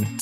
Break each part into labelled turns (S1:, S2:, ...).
S1: Hocam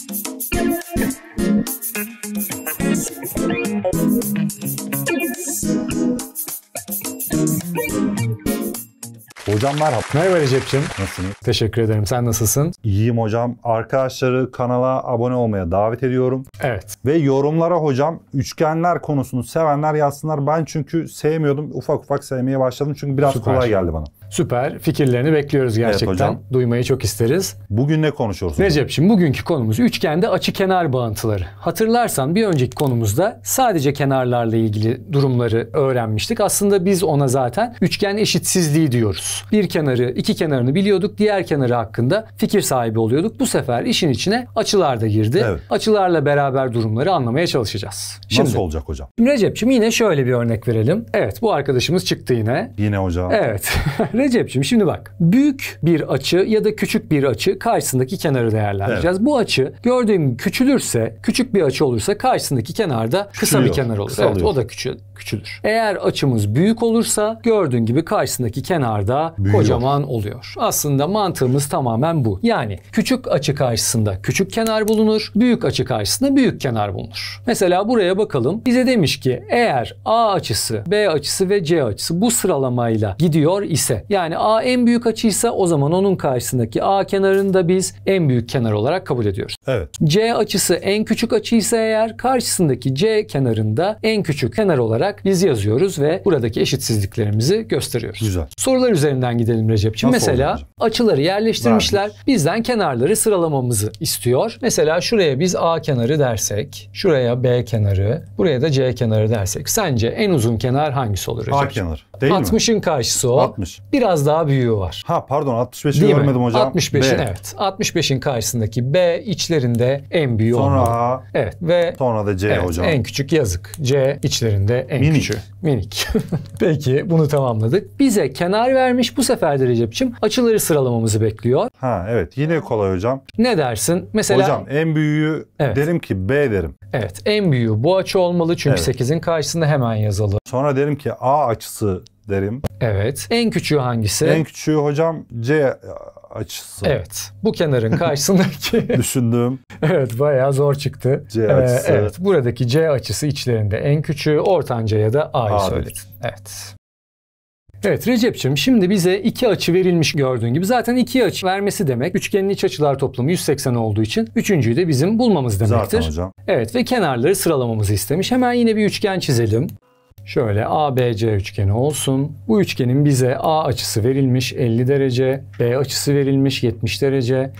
S2: merhaba. Merhaba Recep'ciğim. Nasılsınız? Teşekkür ederim. Sen nasılsın? İyiyim hocam. Arkadaşları kanala abone olmaya davet ediyorum. Evet. Ve yorumlara hocam üçgenler konusunu sevenler yazsınlar. Ben çünkü sevmiyordum. Ufak ufak sevmeye başladım. Çünkü biraz Süper. kolay geldi bana.
S1: Süper. Fikirlerini bekliyoruz gerçekten. Evet hocam. Duymayı çok isteriz. Bugün ne konuşuyoruz? Recep'ciğim bugünkü konumuz üçgende açı kenar bağıntıları. Hatırlarsan bir önceki konumuzda sadece kenarlarla ilgili durumları öğrenmiştik. Aslında biz ona zaten üçgen eşitsizliği diyoruz. Bir kenarı, iki kenarını biliyorduk. Diğer kenarı hakkında fikir sahibi oluyorduk. Bu sefer işin içine açılar da girdi. Evet. Açılarla beraber durumları anlamaya çalışacağız. Şimdi, Nasıl olacak hocam? Recep'ciğim yine şöyle bir örnek verelim. Evet bu arkadaşımız çıktı yine. Yine hocam. Evet. Recep'ciğim şimdi bak. Büyük bir açı ya da küçük bir açı karşısındaki kenarı değerlendireceğiz. Evet. Bu açı gördüğüm küçülürse, küçük bir açı olursa karşısındaki kenarda kısa Küçülüyor. bir kenar olur. evet, o da küçül küçülür. Eğer açımız büyük olursa gördüğün gibi karşısındaki kenarda Büyüyor. kocaman oluyor. Aslında mantığımız tamamen bu. Yani küçük açı karşısında küçük kenar bulunur, büyük açı karşısında büyük kenar bulunur. Mesela buraya bakalım. Bize demiş ki eğer A açısı, B açısı ve C açısı bu sıralamayla gidiyor ise yani A en büyük açıysa o zaman onun karşısındaki A kenarını da biz en büyük kenar olarak kabul ediyoruz. Evet. C açısı en küçük açı ise eğer karşısındaki C kenarında en küçük kenar olarak olarak biz yazıyoruz ve buradaki eşitsizliklerimizi gösteriyoruz. Güzel. Sorular üzerinden gidelim Recep'ciğim. Mesela açıları yerleştirmişler. Vermiş. Bizden kenarları sıralamamızı istiyor. Mesela şuraya biz A kenarı dersek, şuraya B kenarı, buraya da C kenarı dersek. Sence en uzun kenar hangisi olur Recep? A kenarı. Değil 60'ın karşısı o. 60. Biraz daha büyüğü var. Ha pardon 65'i Değil görmedim hocam. 65'in evet. 65'in karşısındaki B içlerinde en büyüğü Sonra A. Evet ve sonra da C evet, hocam. En küçük yazık. C içlerinde en en minik. küçüğü. Minik. Peki bunu tamamladık. Bize kenar vermiş bu sefer de Recep'ciğim açıları sıralamamızı bekliyor. Ha evet yine kolay hocam. Ne dersin? Mesela Hocam en büyüğü Evet. derim ki B derim. evet en büyüğü bu açı olmalı çünkü Evet. 8'in
S2: karşısında hemen yazılı. Sonra derim ki A açısı derim. Evet. En küçüğü hangisi? En küçüğü hocam C açısı. Evet. Bu kenarın
S1: karşısındaki... Düşündüğüm. evet bayağı zor çıktı. C ee, açısı. Evet. Buradaki C açısı içlerinde en küçüğü, ortanca ya da A'yı A söyledin. Evet. Evet Recep'ciğim şimdi bize iki açı verilmiş gördüğün gibi. Zaten iki açı vermesi demek üçgenin iç açılar toplamı 180 olduğu için üçüncüyü de bizim bulmamız demektir. Zaten hocam. Evet ve kenarları sıralamamızı istemiş. Hemen yine bir üçgen çizelim. Şöyle ABC üçgeni olsun. Bu üçgenin bize A açısı verilmiş 50 derece, B açısı verilmiş 70 derece.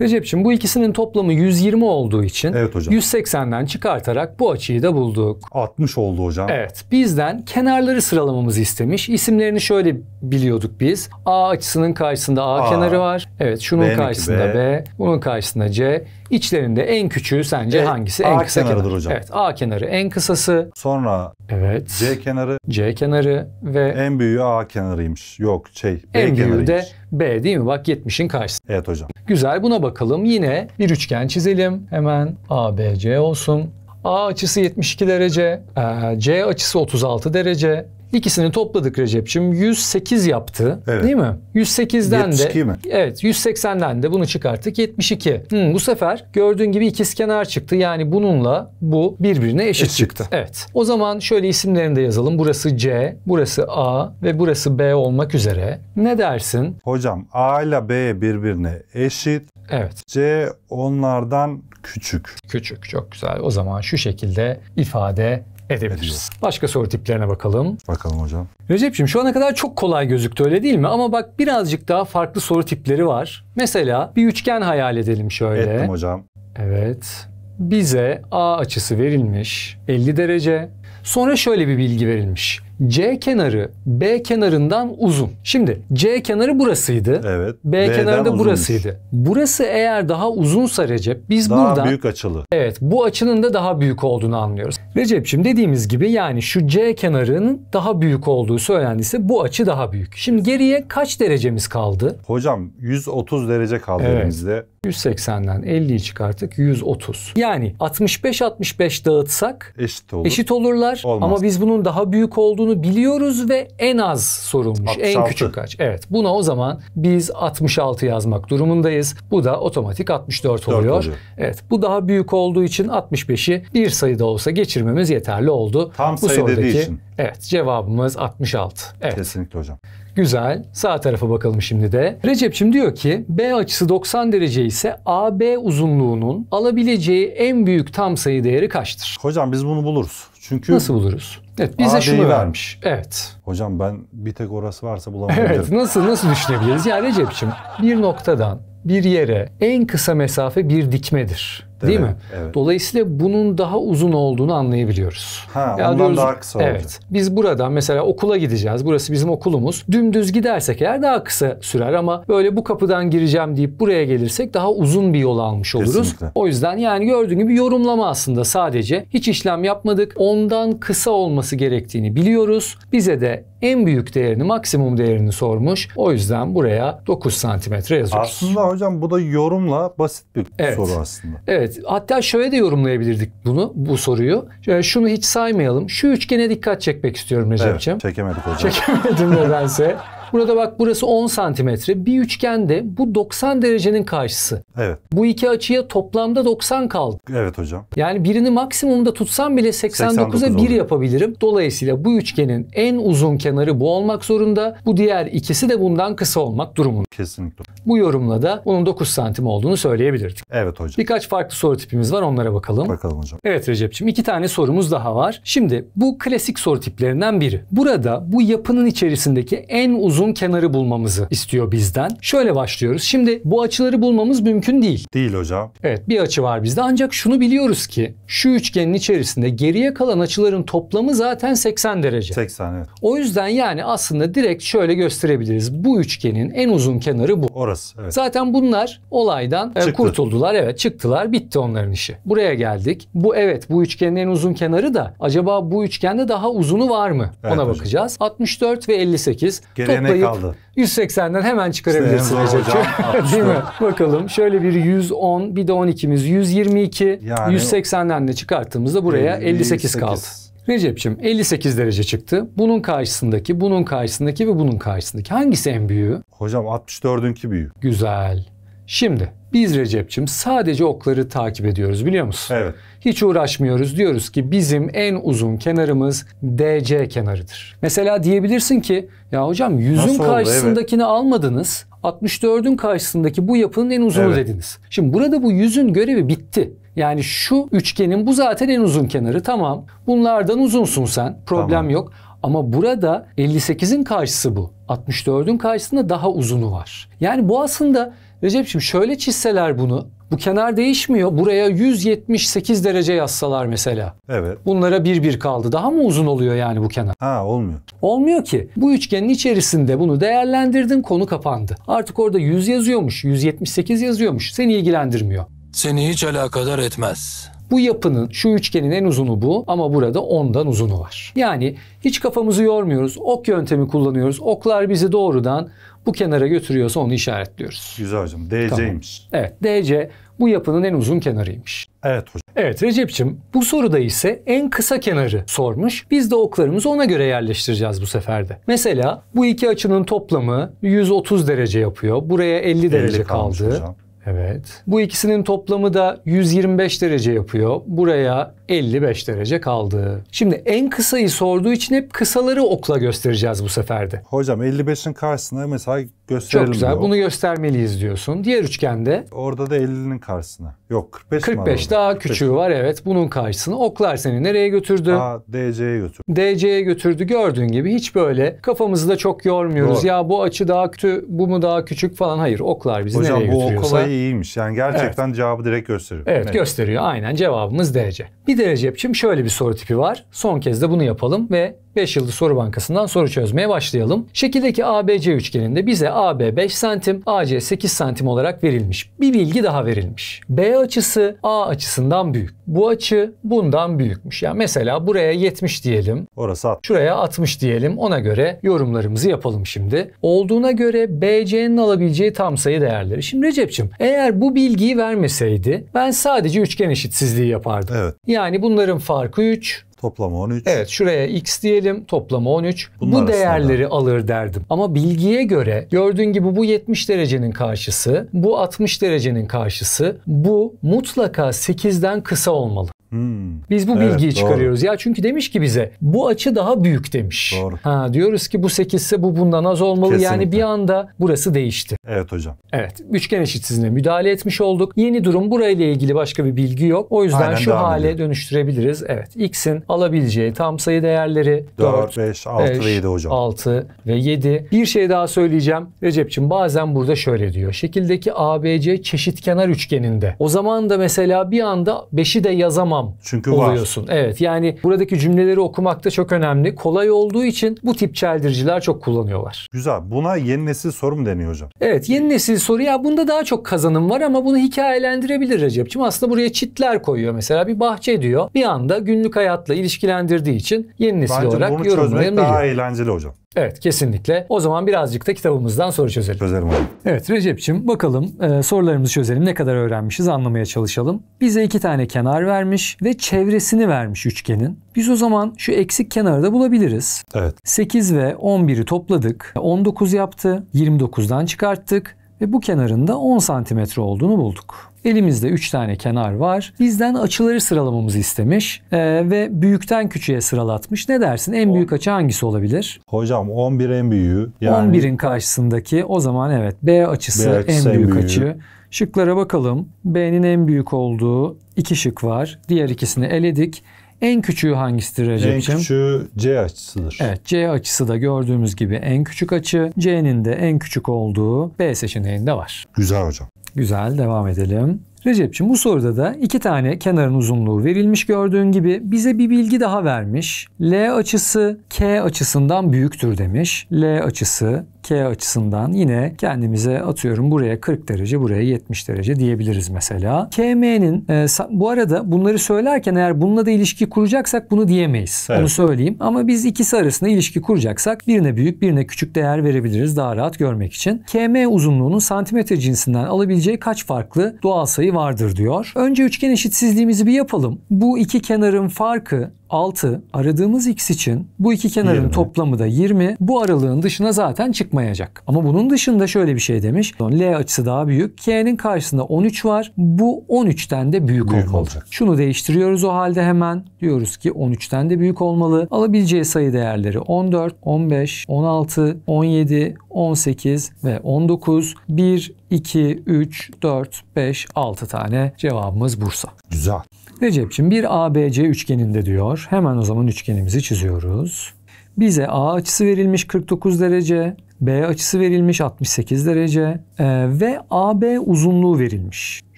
S1: Recep'ciğim bu ikisinin toplamı 120 olduğu için evet hocam. 180'den çıkartarak bu açıyı da bulduk. 60 oldu hocam. Evet. Bizden kenarları sıralamamızı istemiş. İsimlerini şöyle biliyorduk biz. A açısının karşısında A, A. kenarı var. Evet şunun B'ninki karşısında B. B, bunun karşısında C. İçlerinde en küçüğü sence e, hangisi? A en kısa kenarıdır kenarı hocam. Evet A kenarı en kısası. Sonra
S2: evet. C kenarı. C kenarı ve. En büyüğü A kenarıymış. Yok şey B en kenarıymış. büyüğü de
S1: B değil mi? Bak 70'in karşısı. Evet hocam. Güzel buna bakalım. Yine bir üçgen çizelim. Hemen A B C olsun. A açısı 72 derece, e, C açısı 36 derece, İkisini topladık Recep'cim. 108 yaptı. Evet. Değil mi? 108'den 72 de mi? Evet, 180'den de bunu çıkarttık 72. Hmm, bu sefer gördüğün gibi ikiz kenar çıktı. Yani bununla bu birbirine eşit, eşit çıktı. Evet. O zaman şöyle isimlerini de yazalım. Burası C, burası A ve burası B olmak üzere. Ne
S2: dersin? Hocam A ile B birbirine eşit. Evet. C onlardan
S1: küçük. Küçük çok güzel. O zaman şu şekilde ifade edebilir. Başka soru tiplerine bakalım. Bakalım hocam. Recep'ciğim şu ana kadar çok kolay gözüktü öyle değil mi? Ama bak birazcık daha farklı soru tipleri var. Mesela bir üçgen hayal edelim şöyle. Ettim hocam. Evet. Bize A açısı verilmiş 50 derece. Sonra şöyle bir bilgi verilmiş. C kenarı B kenarından uzun. Şimdi C kenarı burasıydı. Evet. B B'den kenarı da burasıydı. Uzunmuş. Burası eğer daha uzunsa Recep biz daha buradan... Daha büyük açılı. Evet bu açının da daha büyük olduğunu anlıyoruz. Recep'ciğim dediğimiz gibi yani şu C kenarının daha büyük olduğu söylendiyse bu açı daha büyük. Şimdi geriye kaç derecemiz kaldı? Hocam 130 derece kaldı evet. elimizde. 180'den 50'yi çıkarttık 130. Yani 65-65 dağıtsak eşit, olur. eşit olurlar. Olmaz. Ama biz bunun daha büyük olduğunu biliyoruz ve en az sorulmuş. 66. En küçük kaç? Evet. Buna o zaman biz 66 yazmak durumundayız. Bu da otomatik 64 oluyor. oluyor. Evet. Bu daha büyük olduğu için 65'i bir sayıda olsa geçirmemiz yeterli oldu. Tam Bu sayı sorudaki, dediği için. Evet. Cevabımız 66. Evet. Kesinlikle hocam. Güzel. Sağ tarafa bakalım şimdi de. Recep'çim diyor ki B açısı 90 derece ise AB uzunluğunun alabileceği en büyük tam sayı değeri kaçtır? Hocam biz bunu buluruz. Çünkü Nasıl buluruz? Evet bize AB'yi şunu vermiş. vermiş.
S2: Evet. Hocam ben bir tek orası varsa bulamayabilirim. Evet
S1: nasıl nasıl düşünebiliriz? Ya Recep'çim bir noktadan bir yere en kısa mesafe bir dikmedir. Değil, Değil mi? Evet. Dolayısıyla bunun daha uzun olduğunu anlayabiliyoruz. Ha, ya ondan diyoruz, daha kısa olacak. Evet. Biz burada mesela okula gideceğiz. Burası bizim okulumuz. Dümdüz gidersek eğer daha kısa sürer ama böyle bu kapıdan gireceğim deyip buraya gelirsek daha uzun bir yol almış oluruz. Kesinlikle. O yüzden yani gördüğün gibi yorumlama aslında sadece. Hiç işlem yapmadık. Ondan kısa olması gerektiğini biliyoruz. Bize de en büyük değerini, maksimum değerini sormuş. O yüzden buraya 9 santimetre yazıyoruz. Aslında hocam bu da yorumla basit bir evet. soru aslında. Evet. Evet hatta şöyle de yorumlayabilirdik bunu bu soruyu. Ee, şunu hiç saymayalım. Şu üçgene dikkat çekmek istiyorum Recep'ciğim. Evet,
S2: çekemedik hocam.
S1: Çekemedim nedense. Burada bak burası 10 santimetre. Bir üçgende bu 90 derecenin karşısı. Evet. Bu iki açıya toplamda 90 kaldı. Evet hocam. Yani birini maksimumda tutsam bile 89'a bir yapabilirim. Dolayısıyla bu üçgenin en uzun kenarı bu olmak zorunda. Bu diğer ikisi de bundan kısa olmak durumunda. Kesinlikle. Bu yorumla da bunun 9 santim olduğunu söyleyebilirdik. Evet hocam. Birkaç farklı soru tipimiz var onlara bakalım. Bakalım hocam. Evet Recep'ciğim iki tane sorumuz daha var. Şimdi bu klasik soru tiplerinden biri. Burada bu yapının içerisindeki en uzun uzun kenarı bulmamızı istiyor bizden. Şöyle başlıyoruz. Şimdi bu açıları bulmamız mümkün değil. Değil hocam. Evet bir açı var bizde ancak şunu biliyoruz ki şu üçgenin içerisinde geriye kalan açıların toplamı zaten 80 derece. 80 evet. O yüzden yani aslında direkt şöyle gösterebiliriz. Bu üçgenin en uzun kenarı bu. Orası evet. Zaten bunlar olaydan e, Çıktı. kurtuldular. Evet çıktılar bitti onların işi. Buraya geldik. Bu evet bu üçgenin en uzun kenarı da acaba bu üçgende daha uzunu var mı? Evet, Ona hocam. bakacağız. 64 ve 58 Geleneksel alayıp kaldı? 180'den hemen çıkarabilirsin işte Recep'i. Değil mi? Bakalım şöyle bir 110 bir de 12'miz 122. Yani 180'den de çıkarttığımızda buraya 58, 58 kaldı. Recep'ciğim 58 derece çıktı. Bunun karşısındaki, bunun karşısındaki ve bunun karşısındaki. Hangisi en büyüğü? Hocam 64'ünki büyüğü. Güzel. Şimdi biz Recep'cim sadece okları takip ediyoruz biliyor musun? Evet hiç uğraşmıyoruz. Diyoruz ki bizim en uzun kenarımız DC kenarıdır. Mesela diyebilirsin ki ya hocam yüzün karşısındakini evet. almadınız. 64'ün karşısındaki bu yapının en uzunu evet. dediniz. Şimdi burada bu yüzün görevi bitti. Yani şu üçgenin bu zaten en uzun kenarı tamam. Bunlardan uzunsun sen. Problem tamam. yok. Ama burada 58'in karşısı bu. 64'ün karşısında daha uzunu var. Yani bu aslında Recep'ciğim şöyle çizseler bunu bu kenar değişmiyor. Buraya 178 derece yazsalar mesela. Evet. Bunlara bir bir kaldı. Daha mı uzun oluyor yani bu kenar? Ha olmuyor. Olmuyor ki. Bu üçgenin içerisinde bunu değerlendirdin konu kapandı. Artık orada 100 yazıyormuş, 178 yazıyormuş. Seni ilgilendirmiyor. Seni hiç alakadar etmez. Bu yapının şu üçgenin en uzunu bu ama burada ondan uzunu var. Yani hiç kafamızı yormuyoruz. Ok yöntemi kullanıyoruz. Oklar bizi doğrudan bu kenara götürüyorsa onu işaretliyoruz.
S2: Güzel hocam. DC'ymiş.
S1: Tamam. Evet DC bu yapının en uzun kenarıymış. Evet hocam. Evet Recepciğim, bu soruda ise en kısa kenarı sormuş. Biz de oklarımızı ona göre yerleştireceğiz bu seferde. Mesela bu iki açının toplamı 130 derece yapıyor. Buraya 50, 50 derece kaldı. Hocam. Evet. Bu ikisinin toplamı da 125 derece yapıyor. Buraya 55 derece kaldı. Şimdi en kısayı sorduğu için hep kısaları okla göstereceğiz bu seferde. Hocam 55'in karşısına mesela gösterelim Çok güzel. Diyor. Bunu
S2: göstermeliyiz diyorsun. Diğer üçgende orada da 50'nin karşısına. Yok
S1: 45 45 daha 45. küçüğü var evet. Bunun karşısına oklar seni nereye götürdü? Aa, DC'ye götürdü. DC'ye götürdü. Gördüğün gibi hiç böyle kafamızı da çok yormuyoruz. Doğru. Ya bu açı daha kötü, bu mu daha küçük falan. Hayır oklar bizi Hocam, nereye götürüyorsa. Hocam bu ok olayı
S2: iyiymiş. Yani gerçekten evet. cevabı direkt gösteriyor. Evet, evet gösteriyor.
S1: Aynen cevabımız DC. Bir de derece yapı şöyle bir soru tipi var. Son kez de bunu yapalım ve 5 yıldız soru bankasından soru çözmeye başlayalım. Şekildeki ABC üçgeninde bize AB 5 santim, AC 8 santim olarak verilmiş. Bir bilgi daha verilmiş. B açısı A açısından büyük. Bu açı bundan büyükmüş. Yani mesela buraya 70 diyelim. Orası 60. Şuraya 60 diyelim. Ona göre yorumlarımızı yapalım şimdi. Olduğuna göre BC'nin alabileceği tam sayı değerleri. Şimdi Recep'ciğim eğer bu bilgiyi vermeseydi ben sadece üçgen eşitsizliği yapardım. Evet. Yani bunların farkı 3, Toplamı 13. Evet şuraya x diyelim toplamı 13. Bunlar bu değerleri aslında. alır derdim. Ama bilgiye göre gördüğün gibi bu 70 derecenin karşısı, bu 60 derecenin karşısı, bu mutlaka 8'den kısa olmalı. Hmm. Biz bu evet, bilgiyi çıkarıyoruz. Doğru. Ya çünkü demiş ki bize bu açı daha büyük demiş. Doğru. Ha diyoruz ki bu 8 ise bu bundan az olmalı. Kesinlikle. Yani bir anda burası değişti. Evet hocam. Evet. Üçgen eşitsizliğine müdahale etmiş olduk. Yeni durum burayla ilgili başka bir bilgi yok. O yüzden Aynen, şu hale ediyor. dönüştürebiliriz. Evet. X'in alabileceği tam sayı değerleri 4, 4 5, 6 5, ve 7 hocam. 6 ve 7. Bir şey daha söyleyeceğim. Recep'ciğim bazen burada şöyle diyor. Şekildeki ABC çeşitkenar üçgeninde. O zaman da mesela bir anda 5'i de yazamam adam Çünkü oluyorsun. Var. Evet yani buradaki cümleleri okumak da çok önemli. Kolay olduğu için bu tip çeldiriciler çok kullanıyorlar. Güzel. Buna yeni nesil soru mu deniyor hocam? Evet yeni nesil soru ya bunda daha çok kazanım var ama bunu hikayelendirebilir Recep'ciğim. Aslında buraya çitler koyuyor mesela bir bahçe diyor. Bir anda günlük hayatla ilişkilendirdiği için yeni nesil Bence olarak yorumlayabiliyor. Bence bunu çözmek daha eğlenceli hocam. Evet kesinlikle. O zaman birazcık da kitabımızdan soru çözelim. Çözelim abi. Evet Recep'ciğim bakalım e, sorularımızı çözelim. Ne kadar öğrenmişiz anlamaya çalışalım. Bize iki tane kenar vermiş ve çevresini vermiş üçgenin. Biz o zaman şu eksik kenarı da bulabiliriz. Evet. 8 ve 11'i topladık. 19 e, yaptı. 29'dan çıkarttık ve bu kenarın da 10 santimetre olduğunu bulduk. Elimizde 3 tane kenar var. Bizden açıları sıralamamızı istemiş ee, ve büyükten küçüğe sıralatmış. Ne dersin? En büyük açı hangisi olabilir? Hocam 11 en büyüğü. Yani... 11'in karşısındaki o zaman evet B açısı, B açısı en, en büyük büyüğü. açı. Şıklara bakalım. B'nin en büyük olduğu iki şık var. Diğer ikisini eledik. En küçüğü hangisidir Recep'ciğim? En küçüğü
S2: C açısıdır.
S1: Evet C açısı da gördüğümüz gibi en küçük açı. C'nin de en küçük olduğu B seçeneğinde var. Güzel hocam. Güzel devam edelim. Recep'ciğim bu soruda da iki tane kenarın uzunluğu verilmiş gördüğün gibi bize bir bilgi daha vermiş. L açısı K açısından büyüktür demiş. L açısı K açısından yine kendimize atıyorum buraya 40 derece, buraya 70 derece diyebiliriz mesela. KM'nin e, bu arada bunları söylerken eğer bununla da ilişki kuracaksak bunu diyemeyiz. Evet. Onu söyleyeyim. Ama biz ikisi arasında ilişki kuracaksak birine büyük birine küçük değer verebiliriz daha rahat görmek için. KM uzunluğunun santimetre cinsinden alabileceği kaç farklı doğal sayı vardır diyor. Önce üçgen eşitsizliğimizi bir yapalım. Bu iki kenarın farkı 6. Aradığımız x için bu iki kenarın 20. toplamı da 20. Bu aralığın dışına zaten çıkmayacak. Ama bunun dışında şöyle bir şey demiş. L açısı daha büyük. K'nin karşısında 13 var. Bu 13'ten de büyük, büyük olmalı. Olacak. Şunu değiştiriyoruz o halde hemen. Diyoruz ki 13'ten de büyük olmalı. Alabileceği sayı değerleri 14, 15, 16, 17, 18 ve 19. 1, 2, 3, 4, 5, 6 tane cevabımız Bursa. Güzel. Recep'ciğim bir ABC üçgeninde diyor. Hemen o zaman üçgenimizi çiziyoruz. Bize A açısı verilmiş 49 derece, B açısı verilmiş 68 derece e, ve AB uzunluğu verilmiş.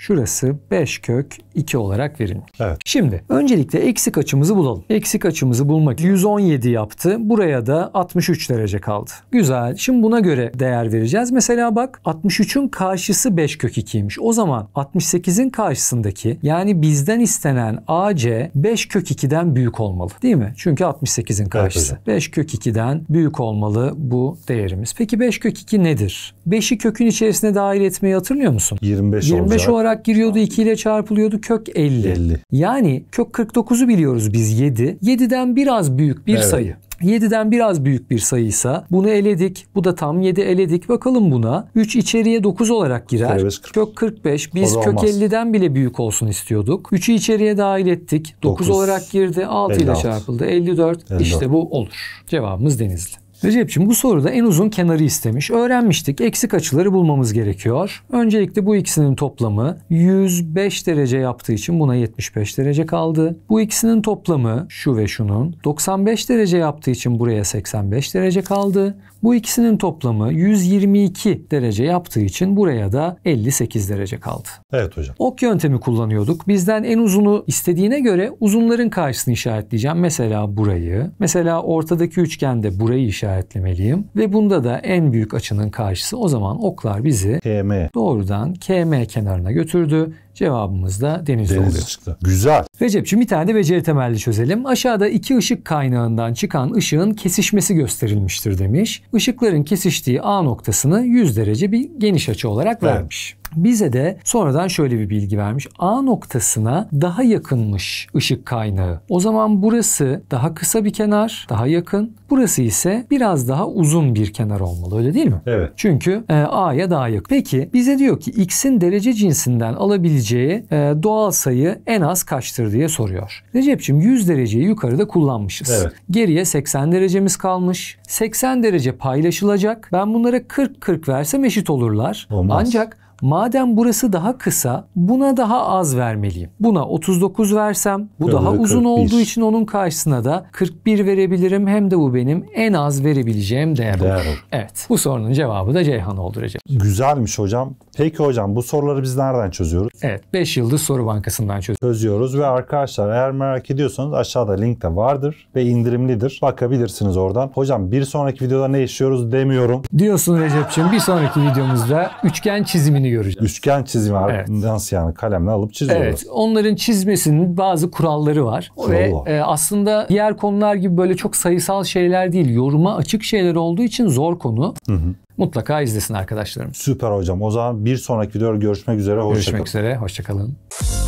S1: Şurası 5 kök 2 olarak verin. Evet. Şimdi öncelikle eksik açımızı bulalım. Eksik açımızı bulmak 117 yaptı. Buraya da 63 derece kaldı. Güzel. Şimdi buna göre değer vereceğiz. Mesela bak 63'ün karşısı 5 kök 2'ymiş. O zaman 68'in karşısındaki yani bizden istenen AC 5 kök 2'den büyük olmalı. Değil mi? Çünkü 68'in karşısı. Evet, 5 kök 2'den büyük olmalı bu değerimiz. Peki 5 kök 2 nedir? 5'i kökün içerisine dahil etmeyi hatırlıyor musun? 25, 25 olacak. olarak olarak giriyordu. 2 ile çarpılıyordu. Kök 50. 50. Yani kök 49'u biliyoruz biz 7. 7'den biraz büyük bir evet. sayı. 7'den biraz büyük bir sayıysa bunu eledik. Bu da tam 7 eledik. Bakalım buna. 3 içeriye 9 olarak girer. 45, 40. Kök 45. Biz kök 50'den bile büyük olsun istiyorduk. 3'ü içeriye dahil ettik. 9, 9 olarak girdi. 6 56. ile çarpıldı. 54. 54. İşte bu olur. Cevabımız Denizli. Recep'ciğim bu soruda en uzun kenarı istemiş. Öğrenmiştik. Eksik açıları bulmamız gerekiyor. Öncelikle bu ikisinin toplamı 105 derece yaptığı için buna 75 derece kaldı. Bu ikisinin toplamı şu ve şunun 95 derece yaptığı için buraya 85 derece kaldı. Bu ikisinin toplamı 122 derece yaptığı için buraya da 58 derece kaldı. Evet hocam. Ok yöntemi kullanıyorduk. Bizden en uzunu istediğine göre uzunların karşısını işaretleyeceğim. Mesela burayı. Mesela ortadaki üçgende burayı işaretlemeliyim. Ve bunda da en büyük açının karşısı. O zaman oklar bizi KM. doğrudan KM kenarına götürdü Cevabımız da deniz, deniz oluyor. çıktı. Güzel. Recep'ciğim bir tane de beceri temelli çözelim. Aşağıda iki ışık kaynağından çıkan ışığın kesişmesi gösterilmiştir demiş. Işıkların kesiştiği A noktasını 100 derece bir geniş açı olarak evet. vermiş. Bize de sonradan şöyle bir bilgi vermiş. A noktasına daha yakınmış ışık kaynağı. O zaman burası daha kısa bir kenar, daha yakın. Burası ise biraz daha uzun bir kenar olmalı. Öyle değil mi? Evet. Çünkü e, A'ya daha yakın. Peki bize diyor ki X'in derece cinsinden alabileceği e, doğal sayı en az kaçtır diye soruyor. Recep'ciğim 100 dereceyi yukarıda kullanmışız. Evet. Geriye 80 derecemiz kalmış. 80 derece paylaşılacak. Ben bunlara 40-40 versem eşit olurlar. Olmaz. Ancak Madem burası daha kısa buna daha az vermeliyim. Buna 39 versem bu daha 41. uzun olduğu için onun karşısına da 41 verebilirim. Hem de bu benim en az verebileceğim değer Değer. Evet bu sorunun cevabı da Ceyhan oldu Güzelmiş hocam. Peki hocam bu soruları biz nereden çözüyoruz? Evet 5 Yıldız Soru Bankası'ndan
S2: çözüyoruz. Çözüyoruz ve arkadaşlar eğer merak ediyorsanız aşağıda link de vardır ve indirimlidir. Bakabilirsiniz oradan. Hocam bir sonraki videoda ne işliyoruz demiyorum.
S1: Diyorsun Recep'ciğim bir sonraki
S2: videomuzda üçgen çizimini çizimini göreceğiz. Üçgen çizimi evet. nasıl yani kalemle alıp çiziyorlar. Evet
S1: onların çizmesinin bazı kuralları var. Kuralı Ve var. E, aslında diğer konular gibi böyle çok sayısal şeyler değil yoruma açık şeyler olduğu için zor konu. Hı hı. Mutlaka izlesin arkadaşlarım. Süper hocam. O zaman bir sonraki videoda görüşmek üzere. Hoşça görüşmek kalın. üzere. Hoşçakalın.